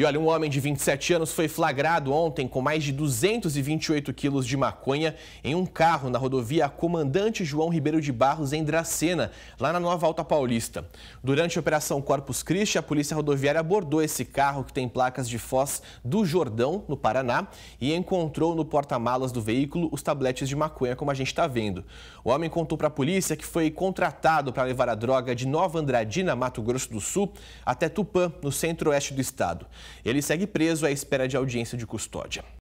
E olha, um homem de 27 anos foi flagrado ontem com mais de 228 quilos de maconha em um carro na rodovia Comandante João Ribeiro de Barros, em Dracena, lá na Nova Alta Paulista. Durante a Operação Corpus Christi, a Polícia Rodoviária abordou esse carro, que tem placas de Foz do Jordão, no Paraná, e encontrou no porta-malas do veículo os tabletes de maconha, como a gente está vendo. O homem contou para a polícia que foi contratado para levar a droga de Nova Andradina, Mato Grosso do Sul, até Tupã, no centro-oeste do estado. Ele segue preso à espera de audiência de custódia.